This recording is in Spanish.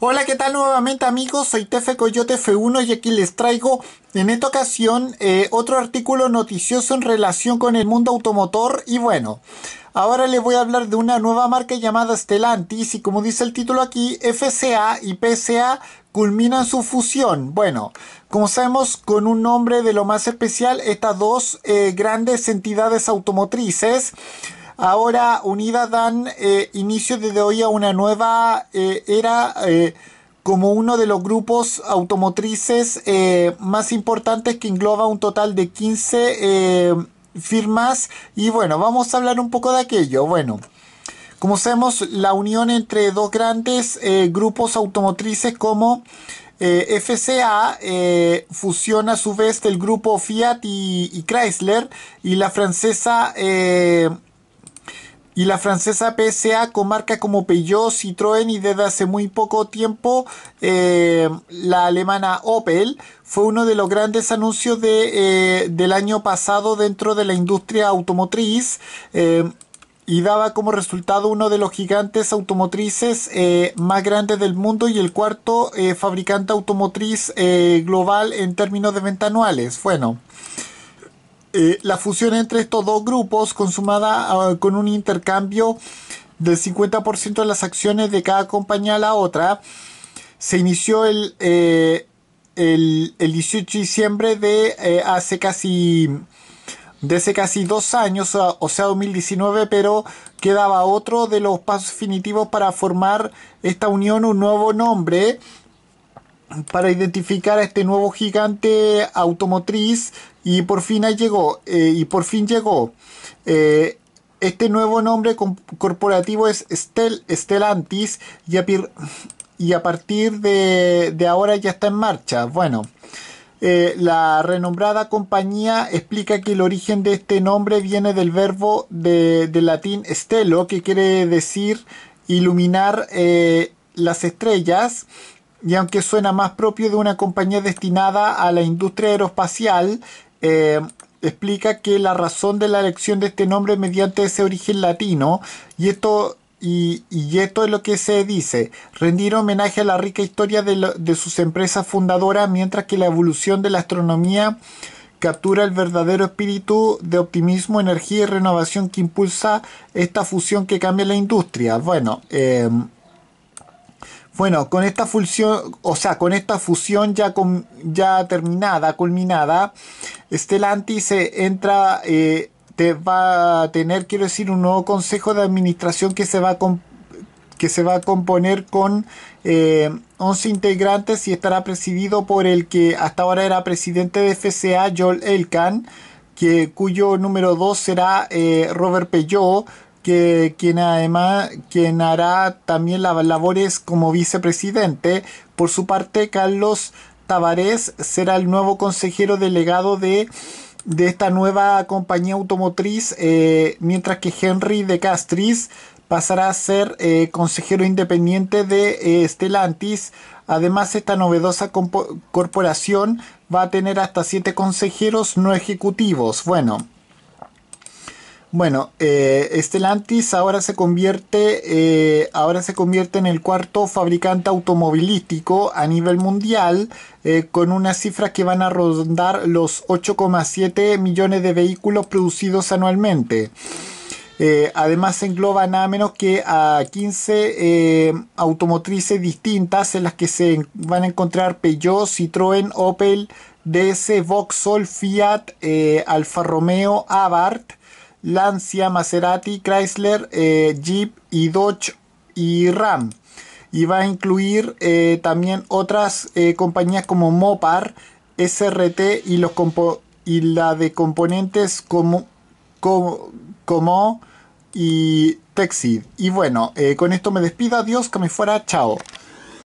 Hola, ¿qué tal nuevamente amigos? Soy Tefe Coyote F1 y aquí les traigo en esta ocasión eh, otro artículo noticioso en relación con el mundo automotor y bueno, ahora les voy a hablar de una nueva marca llamada Stellantis y como dice el título aquí, FCA y PCA culminan su fusión. Bueno, como sabemos, con un nombre de lo más especial, estas dos eh, grandes entidades automotrices Ahora Unida dan eh, inicio desde hoy a una nueva eh, era eh, como uno de los grupos automotrices más importantes que engloba un total de 15 firmas y bueno, vamos a hablar un poco de aquello. Bueno, como sabemos, la unión entre dos grandes grupos automotrices como FCA fusiona a su vez del grupo Fiat y, y Chrysler y la francesa y la francesa PSA con marcas como Peugeot, Citroën y desde hace muy poco tiempo eh, la alemana Opel fue uno de los grandes anuncios eh, del año pasado dentro de la industria automotriz. Eh, y daba como resultado uno de los gigantes automotrices más grandes del mundo y el cuarto fabricante automotriz global en términos de ventas anuales. Bueno, eh, la fusión entre estos dos grupos consumada ah, con un intercambio del 50% de las acciones de cada compañía a la otra se inició el, eh, el, 18 de diciembre de eh, hace casi de hace casi dos años, o sea 2019, pero quedaba otro de los pasos definitivos para formar esta unión, un nuevo nombre para identificar a este nuevo gigante automotriz y por fin llegó eh, y por fin llegó eh, este nuevo nombre corporativo es Stellantis y a, partir de, ahora ya está en marcha bueno eh, la renombrada compañía explica que el origen de este nombre viene del verbo de, del latín stelo que quiere decir iluminar las estrellas y aunque suena más propio de una compañía destinada a la industria aeroespacial, eh, explica que la razón de la elección de este nombre mediante ese origen latino, y esto, y, esto es lo que se dice, rendir homenaje a la rica historia de, de sus empresas fundadoras, mientras que la evolución de la astronomía captura el verdadero espíritu de optimismo, energía y renovación que impulsa esta fusión que cambia la industria. Bueno, eh, bueno, con esta fusión, o sea, con esta fusión ya, con, ya terminada, culminada, Stellantis se entra, eh, te va a tener, quiero decir, un nuevo consejo de administración que se va a que se va a componer con 11 eh, integrantes y estará presidido por el que hasta ahora era presidente de FCA, Joel Elkan, que, cuyo número 2 será eh, Robert Pelló, que quien además quien hará también las labores como vicepresidente. Por su parte, Carlos Tavares será el nuevo consejero delegado de, de esta nueva compañía automotriz, eh, mientras que Henry de Castris pasará a ser eh, consejero independiente de Estelantis eh, Stellantis. Además, esta novedosa corporación va a tener hasta siete consejeros no ejecutivos. Bueno, bueno, eh, Stellantis ahora se convierte, eh, ahora se convierte en el cuarto fabricante automovilístico a nivel mundial, eh, con unas cifras que van a rondar los 8,7 millones de vehículos producidos anualmente. Eh, además se engloba nada menos que a 15 automotrices distintas en las que se van a encontrar Peugeot, Citroën, Opel, DS, Vauxhall, Fiat, Alfa Romeo, Abarth, Lancia, Maserati, Chrysler, eh, Jeep y Dodge y Ram. Y va a incluir eh, también otras eh, compañías como Mopar, SRT y, los y la de componentes como, como, y Texid. Y bueno, con esto me despido. Adiós, que me fuera. Chao.